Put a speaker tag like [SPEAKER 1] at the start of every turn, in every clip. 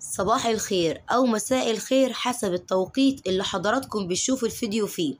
[SPEAKER 1] صباح الخير أو مساء الخير حسب التوقيت اللي حضراتكم بتشوفوا الفيديو فيه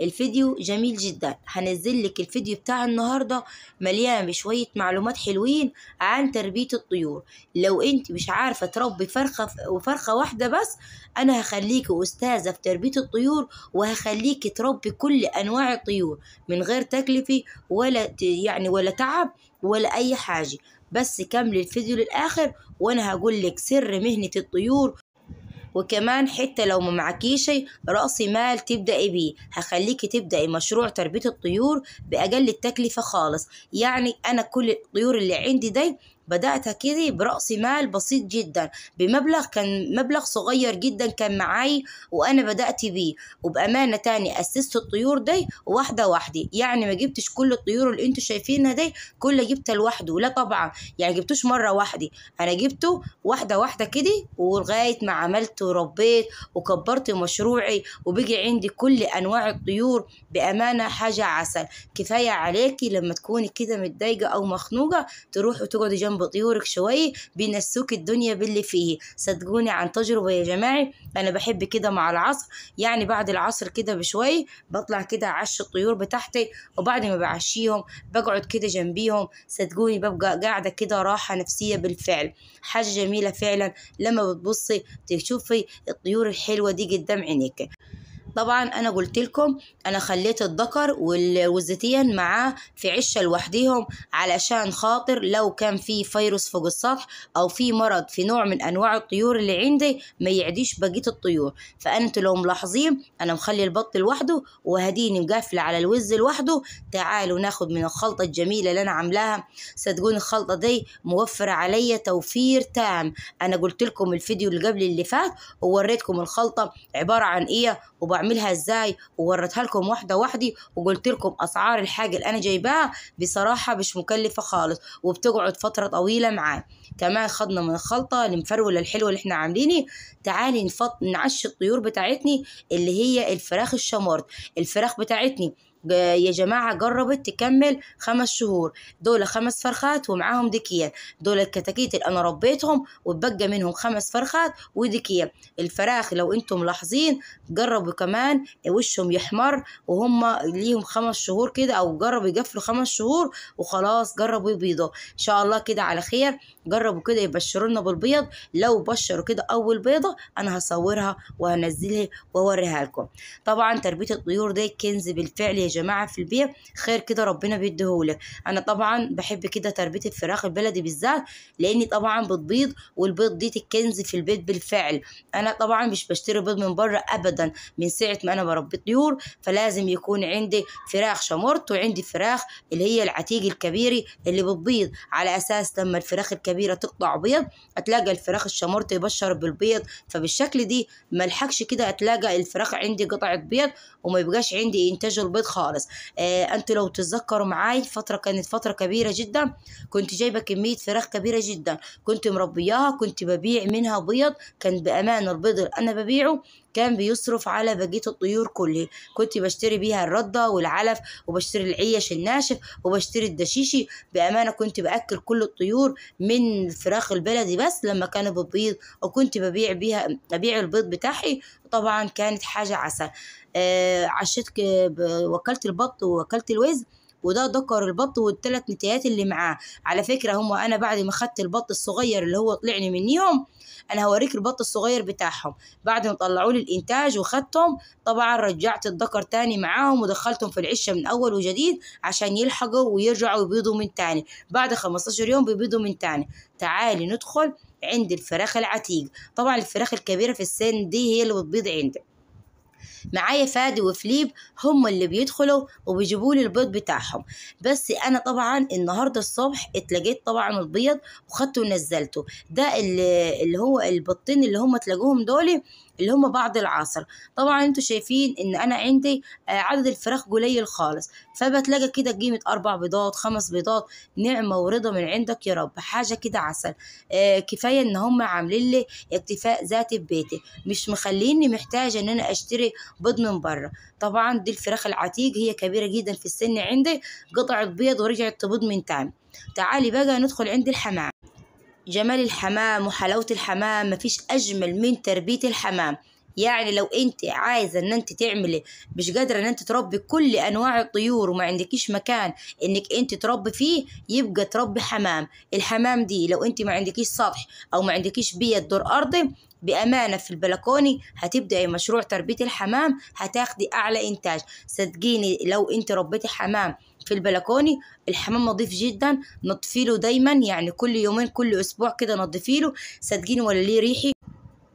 [SPEAKER 1] الفيديو جميل جدا هنزل لك الفيديو بتاع النهاردة مليان بشوية معلومات حلوين عن تربية الطيور لو انت مش عارفة تربي فرخة وفرخة واحدة بس انا هخليكي استاذة في تربية الطيور وهخليكي تربي كل انواع الطيور من غير تكلفة ولا يعني ولا تعب ولا اي حاجة بس كمل الفيديو للآخر وأنا هقول لك سر مهنة الطيور وكمان حتى لو ما معكي شيء رأس مال تبدأي بيه هخليكي تبدأي مشروع تربية الطيور بأقل التكلفة خالص يعني أنا كل الطيور اللي عندي دي بدأت كده برأس مال بسيط جدا بمبلغ كان مبلغ صغير جدا كان معاي وأنا بدأت بيه وبأمانة تاني أسست الطيور دي واحدة واحدة يعني ما جبتش كل الطيور اللي انتوا شايفينها دي كلها جبتها لوحده لا طبعا يعني جبتوش مرة واحدة أنا جبته واحدة واحدة كده ولغاية ما عملت وربيت وكبرت مشروعي وبقي عندي كل أنواع الطيور بأمانة حاجة عسل كفاية عليكي لما تكوني كده متضايقة أو مخنوقة تروحي وتقعدي جنب بطيورك شوي بينسوك الدنيا باللي فيه صدقوني عن تجربة يا جماعة أنا بحب كده مع العصر يعني بعد العصر كده بشوي بطلع كده أعشي الطيور بتاعتي وبعد ما بعشيهم بقعد كده جنبيهم صدقوني ببقى قاعدة كده راحة نفسية بالفعل حاجة جميلة فعلا لما بتبصي تشوفي الطيور الحلوة دي قدام عينيك طبعا انا قلت لكم انا خليت الذكر والوزتين معاه في عشه لوحديهم علشان خاطر لو كان في فيروس فوق السطح او في مرض في نوع من انواع الطيور اللي عندي ما يعديش بقيه الطيور فانتوا لو ملاحظين انا مخلي البط لوحده وهديني مقفله على الوز لوحده تعالوا ناخد من الخلطه الجميله اللي انا عاملاها صدقوني الخلطه دي موفره عليا توفير تام انا قلت لكم الفيديو اللي قبل اللي فات ووريتكم الخلطه عباره عن ايه وبعد واعملها ازاي ووريتها لكم واحده واحده وقلت لكم اسعار الحاجه اللي انا جايباها بصراحه مش مكلفه خالص وبتقعد فتره طويله معاه كمان خدنا من الخلطه المفروله الحلوه اللي احنا عاملينه تعالي نفط نعش الطيور بتاعتني اللي هي الفراخ الشمرت الفراخ بتاعتني يا جماعة جربت تكمل خمس شهور دول خمس فرخات ومعاهم ديكية دول الكتاكيت اللي أنا ربيتهم واتبقى منهم خمس فرخات وديكية الفراخ لو انتم ملاحظين جربوا كمان وشهم يحمر وهم ليهم خمس شهور كده أو جربوا يقفلوا خمس شهور وخلاص جربوا يبيضوا إن شاء الله كده على خير جربوا كده يبشروا لنا بالبيض لو بشروا كده أول بيضة أنا هصورها وهنزلها وأوريها لكم طبعا تربية الطيور دي كنز بالفعل يا جماعه في البيت خير كده ربنا بيديهولك انا طبعا بحب كده تربيه الفراخ البلدي بالذات لاني طبعا بتبيض والبيض دي الكنز في البيت بالفعل انا طبعا مش بشتري بيض من بره ابدا من ساعه ما انا بربي طيور فلازم يكون عندي فراخ شمرت وعندي فراخ اللي هي العتيق الكبيري اللي بتبيض على اساس لما الفراخ الكبيره تقطع بيض هتلاقي الفراخ الشمرت يبشر بالبيض فبالشكل دي ملحقش كده هتلاقي الفراخ عندي قطعه بيض وما يبقاش عندي انتاج البيض خالص خالص آه انتوا لو تتذكروا معاي فتره كانت فتره كبيره جدا كنت جايبه كميه فراخ كبيره جدا كنت مربياها كنت ببيع منها بيض كان بامانه البيض اللي انا ببيعه كان بيصرف على بقية الطيور كله كنت بشتري بيها الرده والعلف وبشتري العيش الناشف وبشتري الدشيشي بامانه كنت باكل كل الطيور من الفراخ البلدي بس لما كانوا بتبيض وكنت ببيع بيها ابيع البيض بتاعي طبعا كانت حاجه عسل آه عشت وكلت البط ووكلت الوزن وده ذكر البط والثلاث نتيات اللي معاه على فكرة هم أنا بعد ما خدت البط الصغير اللي هو طلعني منيهم أنا هوريك البط الصغير بتاعهم بعد ما طلعوا لي الإنتاج وخدتهم طبعا رجعت الذكر تاني معاهم ودخلتهم في العشة من أول وجديد عشان يلحقوا ويرجعوا يبيضوا من تاني بعد 15 يوم بيبيضوا من تاني تعالي ندخل عند الفراخ العتيق طبعا الفراخ الكبيرة في السن دي هي اللي بتبيض عندك معايا فادي وفليب هم اللي بيدخلوا وبيجيبوا لي البيض بتاعهم بس انا طبعا النهارده الصبح اتلقيت طبعا البيض وخدته ونزلته ده اللي, هو البطين اللي هم اتلقوهم دول اللي هم بعد العصر طبعا انتوا شايفين ان انا عندي آه، عدد الفراخ قليل خالص فبتلاقي كده قيمة اربع بيضات خمس بيضات نعمة ورضا من عندك يا رب حاجة كده عسل آه كفاية ان هم عاملين لي اكتفاء ذاتي في بيتي مش مخليني محتاجة ان انا اشتري بيض من بره طبعا دي الفراخ العتيق هي كبيرة جدا في السن عندي قطعة بيض ورجعت تبيض من تاني تعالي بقى ندخل عند الحمام جمال الحمام وحلاوة الحمام مفيش أجمل من تربية الحمام يعني لو انت عايزه ان انت تعملي مش قادره ان انت تربي كل انواع الطيور وما عندكيش مكان انك انت تربي فيه يبقى تربي حمام الحمام دي لو انت ما عندكيش سطح او ما عندكيش بيئه دور ارضي بأمانة في البلكوني هتبدأي مشروع تربية الحمام هتاخدي أعلى إنتاج صدقيني لو أنت ربيتي حمام في البلكوني الحمام نظيف جدا نظفيله دايما يعني كل يومين كل اسبوع كده نظفيله صدقيني ولا ليه ريحي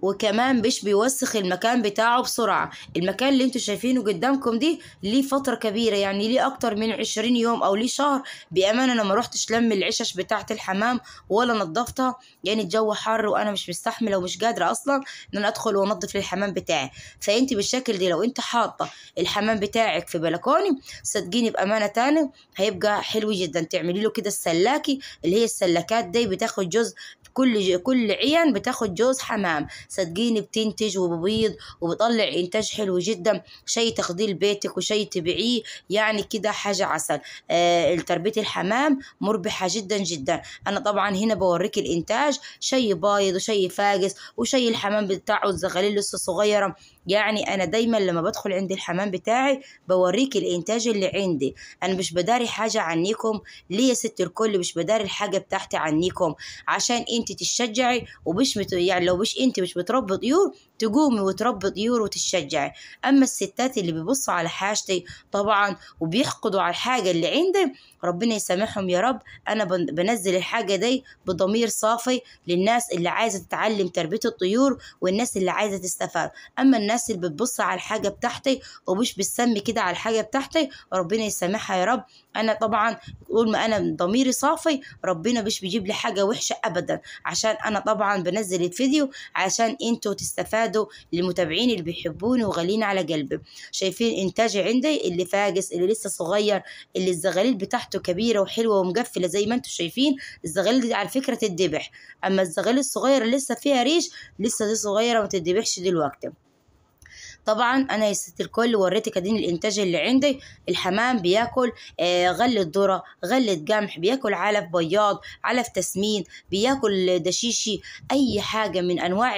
[SPEAKER 1] وكمان مش بيوسخ المكان بتاعه بسرعة المكان اللي انتوا شايفينه قدامكم دي ليه فترة كبيرة يعني ليه اكتر من عشرين يوم او ليه شهر بامانة انا ما روحتش لم العشش بتاعة الحمام ولا نظفتها يعني الجو حر وانا مش مستحملة ومش قادرة اصلا ان انا ادخل وانظف للحمام بتاعي فانت بالشكل دي لو انت حاطة الحمام بتاعك في بلكوني صدقيني بامانة تاني هيبقى حلو جدا تعملي له كده السلاكي اللي هي السلاكات دي بتاخد جزء كل كل عين بتاخد جوز حمام صدقيني بتنتج وببيض وبطلع انتاج حلو جدا شيء تاخديه لبيتك وشيء تبيعيه يعني كده حاجه عسل آه تربيه الحمام مربحه جدا جدا انا طبعا هنا بوريك الانتاج شيء بايض وشيء فاجس وشيء الحمام بتاعه الزغاليل لسه صغيره يعني انا دايما لما بدخل عند الحمام بتاعي بوريك الانتاج اللي عندي انا مش بداري حاجه عنيكم ليه يا ست الكل مش بداري الحاجه بتاعتي عنيكم عشان انت انت تشجعي وبش مت... يعني لو مش انت مش بتربي طيور تقومي وتربي طيور وتتشجعي اما الستات اللي بيبصوا على حاجتي طبعا وبيحقدوا على الحاجه اللي عندي ربنا يسامحهم يا رب انا بنزل الحاجه دي بضمير صافي للناس اللي عايزه تتعلم تربيه الطيور والناس اللي عايزه تستفاد اما الناس اللي بتبص على الحاجه بتاعتي ومش بتسمي كده على الحاجه بتاعتي ربنا يسامحها يا رب انا طبعا طول ما انا ضميري صافي ربنا مش بيجيب لي حاجه وحشه ابدا عشان انا طبعا بنزل الفيديو عشان انتوا تستفادوا اعداده للمتابعين اللي بيحبونه وغاليين على قلبه شايفين انتاجي عندي اللي فاجس اللي لسه صغير اللي الزغاليل بتاعته كبيره وحلوه ومقفله زي ما انتم شايفين الزغاليل دي على فكره تتذبح اما الزغاليل الصغير اللي لسه فيها ريش لسه دي صغيره ما تدبحش دلوقتي طبعا انا يا ست الكل وريتك ادين الانتاج اللي عندي الحمام بياكل آه، غلة ذره غلة قمح بياكل علف بياض علف تسمين بياكل دشيشي اي حاجه من انواع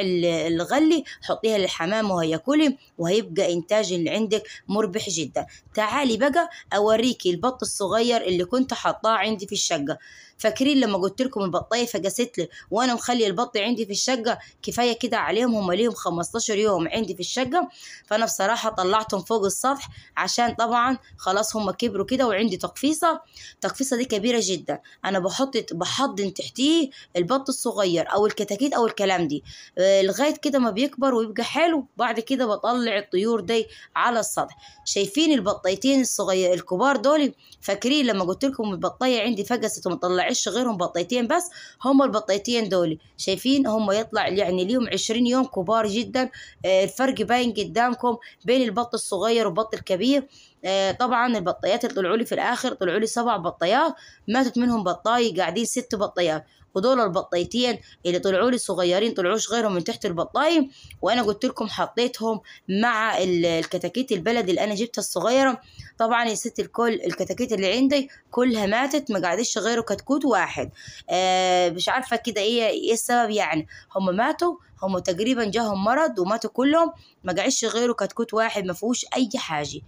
[SPEAKER 1] الغلي حطيها للحمام وهياكلي وهيبقى انتاج اللي عندك مربح جدا تعالي بقى اوريكي البط الصغير اللي كنت حطاه عندي في الشقه فاكرين لما قلت لكم البطايه فقست لي وانا مخلي البط عندي في الشقه كفايه كده عليهم هم ليهم 15 يوم عندي في الشقه فانا بصراحه طلعتهم فوق السطح عشان طبعا خلاص هم كبروا كده وعندي تقفيصه التقفيصه دي كبيره جدا انا بحط بحضن تحتيه البط الصغير او الكتاكيت او الكلام دي آه، لغايه كده ما بيكبر ويبقى حلو بعد كده بطلع الطيور دي على السطح شايفين البطيتين الصغير الكبار دول فاكرين لما قلت لكم البطايه عندي فقست وما طلعتش غيرهم بطيتين بس هم البطيتين دول شايفين هم يطلع يعني ليهم 20 يوم كبار جدا آه، الفرق باين جدا قدامكم بين البط الصغير والبط الكبير آه، طبعا البطيات اللي طلعوا لي في الاخر طلعوا لي سبع بطيات ماتت منهم بطايه قاعدين ست بطيات ودول البطيتين اللي طلعوا لي صغيرين طلعوش غيرهم من تحت البطايه وانا قلت لكم حطيتهم مع الكتاكيت البلد اللي انا جبتها الصغيره طبعا يا ست الكل الكتاكيت اللي عندي كلها ماتت ما قعدتش غيره كتكوت واحد آه مش عارفه كده ايه ايه السبب يعني هم ماتوا هم تقريبا جاهم مرض وماتوا كلهم ما قعدش غيره كتكوت واحد ما فيهوش اي حاجه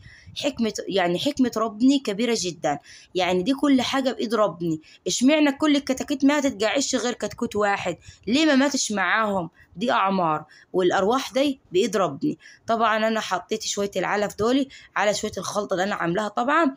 [SPEAKER 1] حكمه يعني حكمه ربني كبيره جدا يعني دي كل حاجه بايد ربني اشمعنى كل الكتاكيت ماتت قاعد عشت غير كتكوت واحد ليه ما ماتش معاهم دي اعمار والارواح دي بايد ربني طبعا انا حطيت شويه العلف دولي على شويه الخلطه اللي انا عاملاها طبعا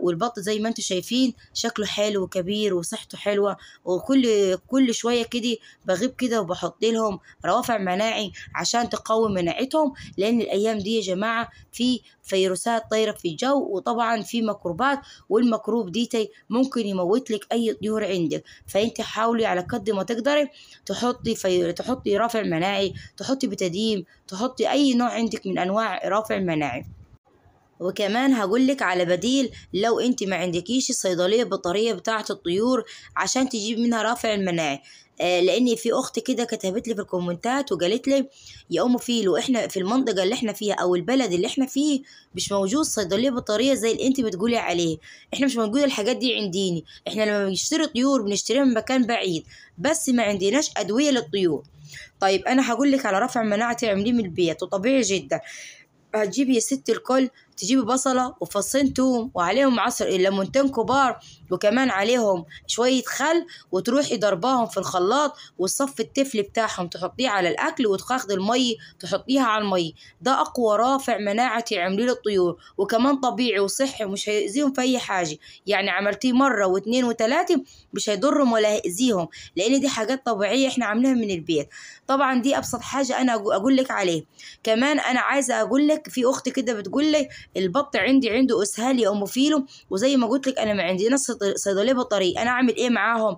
[SPEAKER 1] والبط زي ما انتم شايفين شكله حلو وكبير وصحته حلوه وكل كل شويه كده بغيب كده وبحط لهم روافع مناعي عشان تقوي مناعتهم لان الايام دي يا جماعه في فيروسات طايره في الجو وطبعا في ميكروبات والميكروب ديتي ممكن يموت لك اي طيور عندك فانت حاولي على قد ما تقدري تحطي تحطي رافع مناعي تحطي بتديم تحطي أي نوع عندك من أنواع رافع مناعي وكمان هقولك على بديل لو انت ما عندكيش الصيدلية بطاريه بتاعه الطيور عشان تجيب منها رافع المناعي آه، لان في اخت كده كتبت لي في الكومنتات وقالت لي يا ام فيلو احنا في المنطقه اللي احنا فيها او البلد اللي احنا فيه مش موجود صيدليه بطاريه زي اللي انت بتقولي عليه احنا مش موجوده الحاجات دي عنديني احنا لما بنشتري طيور بنشتريها من مكان بعيد بس ما عندناش ادويه للطيور طيب انا هقول لك على رفع مناعتي تعمليه من البيت وطبيعي جدا هتجيبي يا ست الكل تجيبي بصلة وفصين توم وعليهم عصر الليمونتين كبار وكمان عليهم شوية خل وتروحي ضرباهم في الخلاط والصف التفل بتاعهم تحطيه على الأكل وتاخدي المية تحطيها على المية ده أقوى رافع مناعتي عمليه للطيور وكمان طبيعي وصحي ومش هيأذيهم في أي حاجة يعني عملتيه مرة واتنين وتلاتة مش هيضرهم ولا هيأذيهم لأن دي حاجات طبيعية احنا عاملينها من البيت طبعا دي أبسط حاجة أنا أقول لك عليه كمان أنا عايزة أقول لك في أخت كده بتقول لي البط عندي عنده اسهال يا اموفيلو وزي ما قلت لك انا ما عندي ناس صيدليه بطاريه انا اعمل ايه معاهم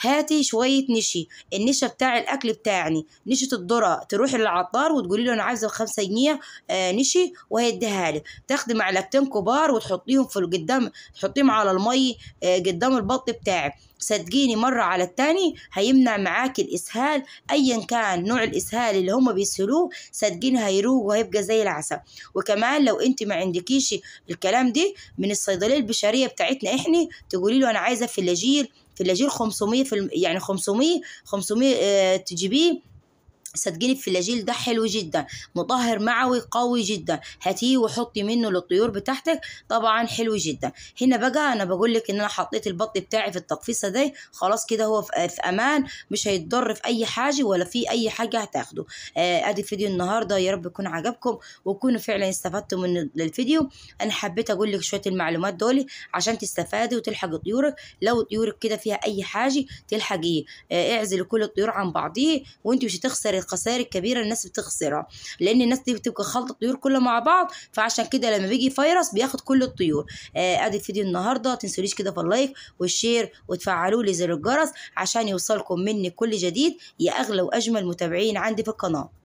[SPEAKER 1] هاتي شويه نشي النشا بتاع الاكل بتاعني نشا الذره تروحي للعطار وتقولي له انا عايزه خمسة جنيه آه، نشي وهيديها لك تاخدي معلقتين كبار وتحطيهم في قدام تحطيهم على المي آه، قدام البط بتاعك صدقيني مرة على التاني هيمنع معاك الإسهال أيا كان نوع الإسهال اللي هما بيسهلوه صدقيني هيروق وهيبقى زي العسل وكمان لو أنت ما عندكيش الكلام دي من الصيدلية البشرية بتاعتنا إحنا تقولي له أنا عايزة فلاجيل في الاجير 500 في الم... يعني 500 500 آه، تجيبيه صدقيني الفلاجيل ده حلو جدا مطهر معوي قوي جدا هاتيه وحطي منه للطيور بتاعتك طبعا حلو جدا هنا بقى انا بقول لك ان انا حطيت البط بتاعي في التقفيصه دي خلاص كده هو في امان مش هيتضر في اي حاجه ولا في اي حاجه هتاخده آه ادي فيديو النهارده يا رب يكون عجبكم وتكونوا فعلا استفدتوا من الفيديو انا حبيت اقول لك شويه المعلومات دول عشان تستفادي وتلحق طيورك لو طيورك كده فيها اي حاجه تلحقيه آه اعزلي كل الطيور عن بعضيه وانت مش هتخسري الخسائر الكبيره الناس بتخسرها لان الناس دي بتبقى خلطه طيور كلها مع بعض فعشان كده لما بيجي فيروس بياخد كل الطيور آه، ادي آه فيديو النهارده تنسوليش كده في اللايك والشير وتفعلوا لي زر الجرس عشان يوصلكم مني كل جديد يا اغلى واجمل متابعين عندي في القناه